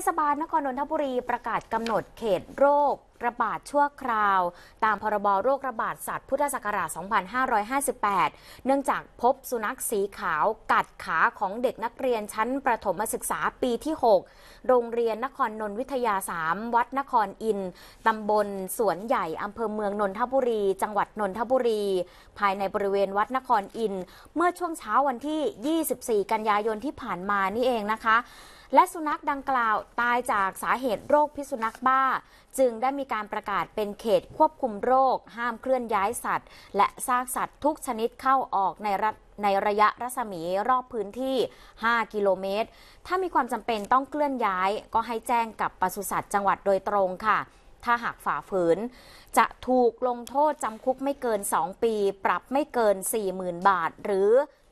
ทศบาลนครนนทบุรีประกาศกำหนดเขตโรคระบาดชั่วคราวตามพรบโรคระบาดสัตว์พุทธศักราช 2558 เนื่องจากพบสุนัขสีขาวกัดขาของเด็กนักเรียนชั้นประถมศึกษาปีที่ 6 โรงเรียนนครนนวิทยา 3 วัดนครอิน ตำบลสวนใหญ่ อำเภอเมืองนนทบุรี จังหวัดนนทบุรี ภายในบริเวณวัดนครอิน เมื่อช่วงเช้าวันที่ 24 กันยายนที่ผ่านมานี่เองนะคะ และสุนัขดังกล่าวตายจากสาเหตุโรคพิษสุนัขบ้า จึงได้มีการประกาศเป็นเขตควบคุมโรคห้ามเคลื่อนย้ายสัตว์และซากสัตว์ทุกชนิดเข้าออกในรัฐในระยะรัศมีรอบพื้นที่ 5 กิโลเมตร ถ้ามีความจำเป็นต้องเคลื่อนย้ายก็ให้แจ้งกับปศุสัตว์จังหวัดโดยตรงค่ะ ถ้าหากฝ่าฝืน จะถูกลงโทษจำคุกไม่เกิน 2 ปีปรับไม่เกิน 40,000 บาทหรือ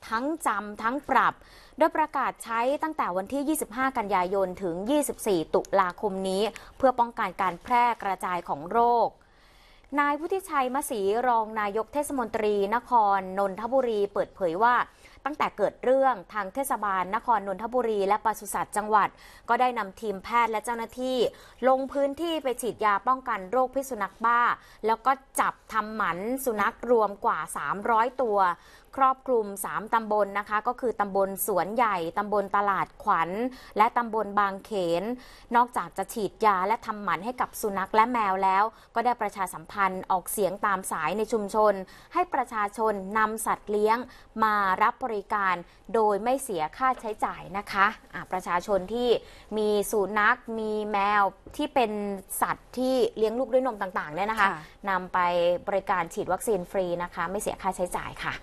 ทั้งจำทั้งปรับ โดยประกาศใช้ตั้งแต่วันที่ 25 กันยายนถึง 24 ตุลาคมนี้ เพื่อป้องกันการแพร่กระจายของโรค นายพุทธิชัยมศรีรองนายกเทศมนตรีนครนนทบุรีเปิดเผยว่าตั้งแต่เกิดเรื่องทางเทศบาลนครนนทบุรีและปศุสัตว์จังหวัด ก็ได้นำทีมแพทย์และเจ้าหน้าที่ ลงพื้นที่ไปฉีดยาป้องกันโรคพิษสุนัขบ้า แล้วก็จับทำหมัน สุนัขรวมกว่า 300 ตัว ครอบคลุม 3ตำบลนะคะ ก็คือตำบลสวนใหญ่ตำบลตลาดขวัญ และตำบลบางเขน นอกจากจะฉีดยาและทำหมันให้กับสุนัขและแมวแล้ว ก็ได้ประชาสัมพันธ์ออกเสียงตามสายในชุมชน ให้ประชาชนนำสัตว์เลี้ยงมารับบริริการโดยไม่เสียค่าใช้จ่ายนะคะะประชาชนที่มีสุนัขมีแมวที่เป็นสัตว์ที่เลี้ยงลูกด้วยนมต่างๆเนี่ยนะคะคะนำไปบริการฉีดวัคซีนฟรีนะคะ ไม่เสียค่าใช้จ่ายค่ะ